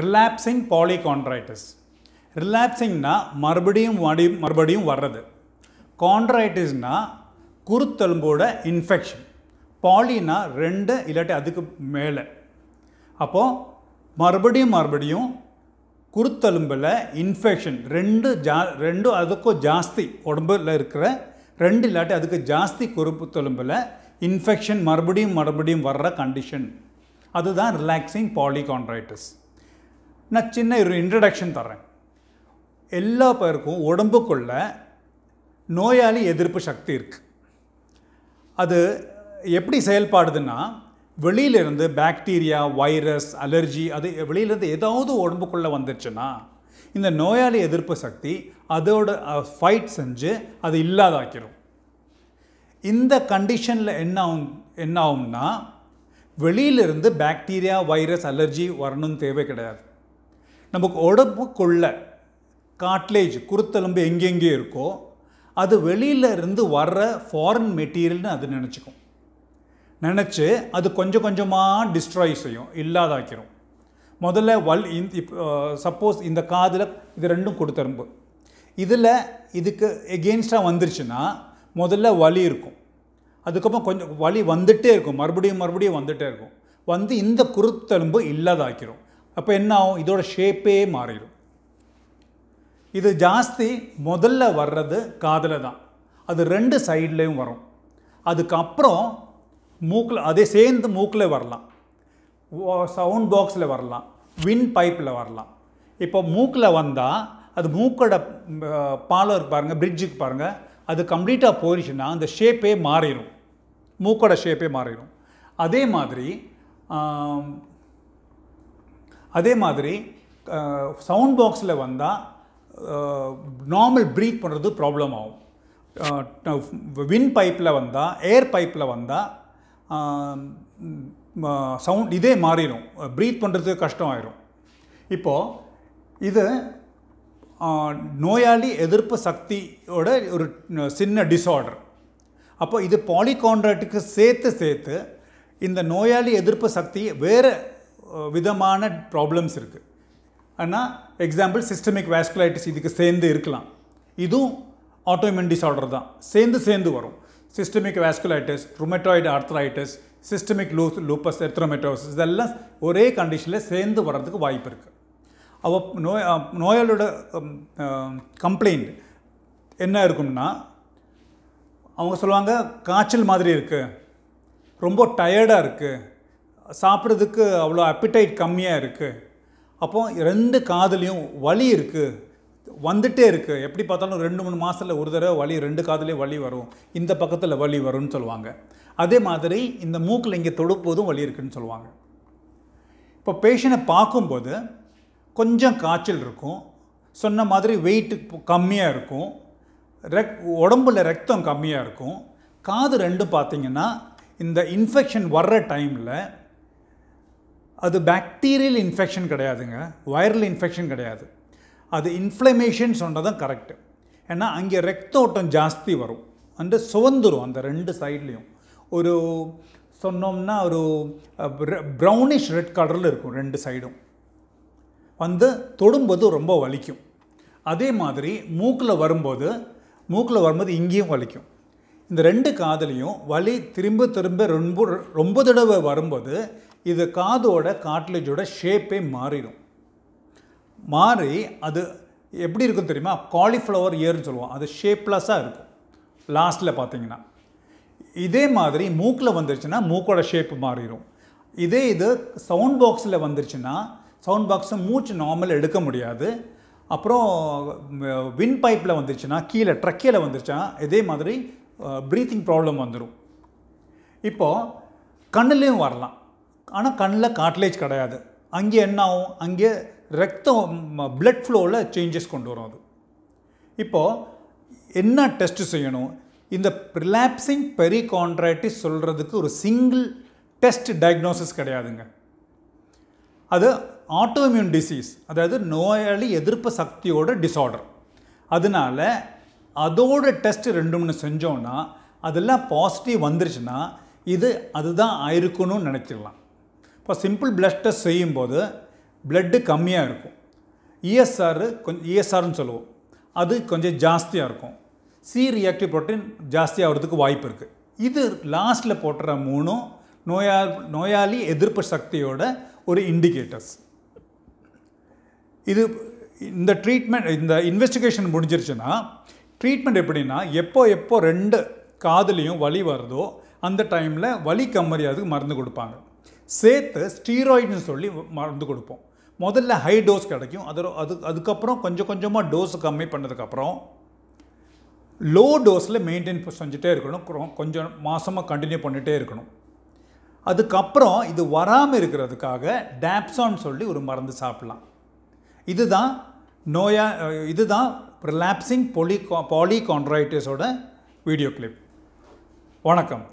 relapsing பாலிகான்ட்ரைட்டிஸ் ரிலாப்சிங்னா மறுபடியும் மடி மறுபடியும் வர்றது கான்ட்ரைட்டிஸ்னா குருத்தெலும்போட இன்ஃபெக்ஷன் பாலினா ரெண்டு இல்லாட்டி அதுக்கு மேலே அப்போது மறுபடியும் மறுபடியும் குருத்தெலும்பில் இன்ஃபெக்ஷன் ரெண்டு ஜா ரெண்டும் அதுக்கும் ஜாஸ்தி உடம்பில் இருக்கிற ரெண்டு இல்லாட்டி அதுக்கு ஜாஸ்தி குருத்தெலும்பில் இன்ஃபெக்ஷன் மறுபடியும் மறுபடியும் வர்ற கண்டிஷன் அதுதான் ரிலாக்ஸிங் பாலிகான்ட்ரைட்டிஸ் நான் சின்ன ஒரு இன்ட்ரடக்ஷன் தர்றேன் எல்லா பேருக்கும் உடம்புக்குள்ள நோயாளி எதிர்ப்பு சக்தி இருக்குது அது எப்படி செயல்பாடுதுன்னா வெளியிலிருந்து பாக்டீரியா வைரஸ் அலர்ஜி அது வெளியிலேருந்து ஏதாவது உடம்புக்குள்ளே வந்துடுச்சுன்னா இந்த நோயாளி எதிர்ப்பு சக்தி அதோட ஃபைட் செஞ்சு அது இல்லாதாக்கிடும் இந்த கண்டிஷனில் என்ன ஆகும் என்ன ஆகும்னா வெளியிலிருந்து பாக்டீரியா வைரஸ் அலர்ஜி வரணும்னு தேவை கிடையாது நமக்கு உடம்புக்குள்ள காட்லேஜ் குருத்தெலும்பு எங்கெங்கே இருக்கோ அது வெளியில் இருந்து வர்ற ஃபாரின் மெட்டீரியல்னு அது நினச்சிக்கும் நினச்சி அது கொஞ்சம் கொஞ்சமாக டிஸ்ட்ராய் செய்யும் இல்லாதாக்கிறோம் முதல்ல வல் இந்த சப்போஸ் இந்த காதில் இது ரெண்டும் கொடுத்தரும்பு இதில் இதுக்கு எகெயின்ஸ்டாக வந்துருச்சுன்னா முதல்ல வலி இருக்கும் அதுக்கப்புறம் கொஞ்சம் வலி வந்துகிட்டே இருக்கும் மறுபடியும் மறுபடியும் வந்துகிட்டே இருக்கும் வந்து இந்த குருத்தெலும்பு இல்லாதாக்கிறோம் அப்போ என்ன ஆகும் இதோட ஷேப்பே மாறிடும் இது ஜாஸ்தி முதல்ல வர்றது காதில் தான் அது ரெண்டு சைட்லேயும் வரும் அதுக்கப்புறம் மூக்கில் அதே சேர்ந்து மூக்கில் வரலாம் சவுண்ட் பாக்ஸில் வரலாம் வின் பைப்பில் வரலாம் இப்போ மூக்கில் வந்தால் அது மூக்கோட பாலம் பாருங்கள் பிரிட்ஜுக்கு பாருங்கள் அது கம்ப்ளீட்டாக போயிடுச்சுன்னா அந்த ஷேப்பே மாறிடும் மூக்கோட ஷேப்பே மாறிடும் அதே மாதிரி அதே மாதிரி சவுண்ட் பாக்ஸில் வந்தால் நார்மல் ப்ரீத் பண்ணுறது ப்ராப்ளம் ஆகும் வின் பைப்பில் வந்தால் ஏர் பைப்பில் வந்தால் சவுண்ட் இதே மாறிடும் ப்ரீத் பண்ணுறது கஷ்டம் ஆயிரும் இப்போது இது நோயாளி எதிர்ப்பு சக்தியோட ஒரு சின்ன டிஸார்டர் அப்போ இது பாலிகான்ட்ராக்டுக்கு சேர்த்து சேர்த்து இந்த நோயாளி எதிர்ப்பு சக்தி வேறு விதமான ப்ராப்ளம்ஸ் இருக்குது ஆனால் எக்ஸாம்பிள் சிஸ்டமிக் வேஸ்குலைட்டிஸ் இதுக்கு சேர்ந்து இருக்கலாம் இதுவும் ஆட்டோமின் டிசார்டர் தான் சேர்ந்து சேர்ந்து வரும் systemic vasculitis rheumatoid arthritis systemic lu lupus erythematosus இதெல்லாம் ஒரே கண்டிஷனில் சேர்ந்து வர்றதுக்கு வாய்ப்பு இருக்குது அவ நோய் நோயாளியோட கம்ப்ளைண்ட் என்ன இருக்கும்னா அவங்க சொல்லுவாங்க காய்ச்சல் மாதிரி இருக்குது ரொம்ப டயர்டாக இருக்குது சாப்பிட்றதுக்கு அவ்வளோ அப்பிடைட் கம்மியாக இருக்குது அப்போ ரெண்டு காதுலேயும் வலி இருக்குது வந்துட்டே இருக்குது எப்படி பார்த்தாலும் ரெண்டு மூணு மாதத்தில் ஒரு தடவை வலி ரெண்டு காதுலேயே வலி வரும் இந்த பக்கத்தில் வலி வரும்னு சொல்லுவாங்க அதே மாதிரி இந்த மூக்கில் இங்கே தொடுப்போதும் வலி இருக்குதுன்னு சொல்லுவாங்க இப்போ பேஷண்ட்டை பார்க்கும்போது கொஞ்சம் காய்ச்சல் இருக்கும் சொன்ன மாதிரி வெயிட்டு கம்மியாக இருக்கும் ரெக் உடம்புல ரத்தம் கம்மியாக இருக்கும் காது ரெண்டும் பார்த்திங்கன்னா இந்த இன்ஃபெக்ஷன் வர்ற டைமில் அது பேக்டீரியல் இன்ஃபெக்ஷன் கிடையாதுங்க வைரல் இன்ஃபெக்ஷன் கிடையாது அது இன்ஃப்ளமேஷன் சொன்னால் தான் கரெக்டு ஏன்னா அங்கே ரத்த ஓட்டம் ஜாஸ்தி வரும் அந்த சுவந்துரும் அந்த ரெண்டு சைட்லேயும் ஒரு சொன்னோம்னா ஒரு ப்ரௌனிஷ் ரெட் கலரில் இருக்கும் ரெண்டு சைடும் வந்து தொடும்போது ரொம்ப வலிக்கும் அதே மாதிரி மூக்கில் வரும்போது மூக்கில் வரும்போது இங்கேயும் வலிக்கும் இந்த ரெண்டு காதலையும் வலி திரும்ப திரும்ப ரொம்ப ரொம்ப தடவை வரும்போது இது காதோட காட்லேஜோட ஷேப்பே மாறிடும் மாறி அது எப்படி இருக்கும் தெரியுமா காலிஃப்ளவர் இயர்னு சொல்லுவோம் அது ஷேப்லெஸ்ஸாக இருக்கும் லாஸ்ட்டில் பார்த்தீங்கன்னா இதே மாதிரி மூக்கில் வந்துருச்சுன்னா மூக்கோட ஷேப் மாறிடும் இதே இது சவுண்ட் பாக்ஸில் வந்துருச்சுன்னா சவுண்ட் பாக்ஸை மூச்சு நார்மல் எடுக்க முடியாது அப்புறம் வின் பைப்பில் வந்துருச்சுன்னா கீழே ட்ரக்கியில் வந்துருச்சுன்னா இதே மாதிரி ப்ரீத்திங் ப்ராப்ளம் வந்துடும் இப்போது கண்ணுலேயும் வரலாம் ஆனால் கண்ணில் காட்லேஜ் கிடையாது அங்கே என்ன ஆகும் அங்கே ரத்தம் பிளட் ஃப்ளோவில் சேஞ்சஸ் கொண்டு வரும் அது இப்போது என்ன டெஸ்ட் செய்யணும் இந்த பெரி பெரிகான்ட்ராக்டிஸ் சொல்கிறதுக்கு ஒரு சிங்கிள் டெஸ்ட் டயக்னோசிஸ் கிடையாதுங்க அது ஆட்டோமியூன் டிசீஸ் அதாவது நோயாளி எதிர்ப்பு சக்தியோட டிசார்டர் அதனால் அதோட டெஸ்ட் ரெண்டு மூணு செஞ்சோன்னா அதெல்லாம் பாசிட்டிவ் வந்துருச்சுன்னா இது அதுதான் ஆயிருக்கணும்னு நினச்சிடலாம் இப்போ சிம்பிள் பிளட் டெஸ்ட் செய்யும்போது பிளட்டு கம்மியாக இருக்கும் இஎஸ்ஆர் e கொஞ்சம் இஎஸ்ஆர்னு e சொல்லுவோம் அது கொஞ்சம் ஜாஸ்தியாக இருக்கும் சி ரியாக்டிவ் ப்ரோட்டீன் ஜாஸ்தியாகிறதுக்கு வாய்ப்பு இருக்குது இது லாஸ்ட்டில் போட்டுற மூணும் நோயா நோயாளி எதிர்ப்பு சக்தியோட ஒரு இண்டிகேட்டர்ஸ் இது இந்த ட்ரீட்மெண்ட் இந்த இன்வெஸ்டிகேஷன் முடிஞ்சிருச்சுன்னா ட்ரீட்மெண்ட் எப்படின்னா எப்போ எப்போ ரெண்டு காதுலேயும் வலி வருதோ அந்த டைமில் வலி கம்மறியாதுக்கு மருந்து கொடுப்பாங்க சேர்த்து ஸ்டீராய்டுன்னு சொல்லி மருந்து கொடுப்போம் முதல்ல ஹை டோஸ் கிடைக்கும் அது அது அதுக்கப்புறம் கொஞ்சம் கொஞ்சமாக டோஸ் கம்மி பண்ணதுக்கப்புறம் லோ டோஸில் மெயின்டைன் செஞ்சுட்டே இருக்கணும் கொஞ்சம் மாதமாக கண்டினியூ பண்ணிகிட்டே இருக்கணும் அதுக்கப்புறம் இது வராமல் இருக்கிறதுக்காக டேப்ஸான்னு சொல்லி ஒரு மருந்து சாப்பிட்லாம் இதுதான் நோயா இதுதான் ரிலாப்ஸிங் பொலி பாலிகான்ட்ரைட்டிஸோட வீடியோ கிளிப் வணக்கம்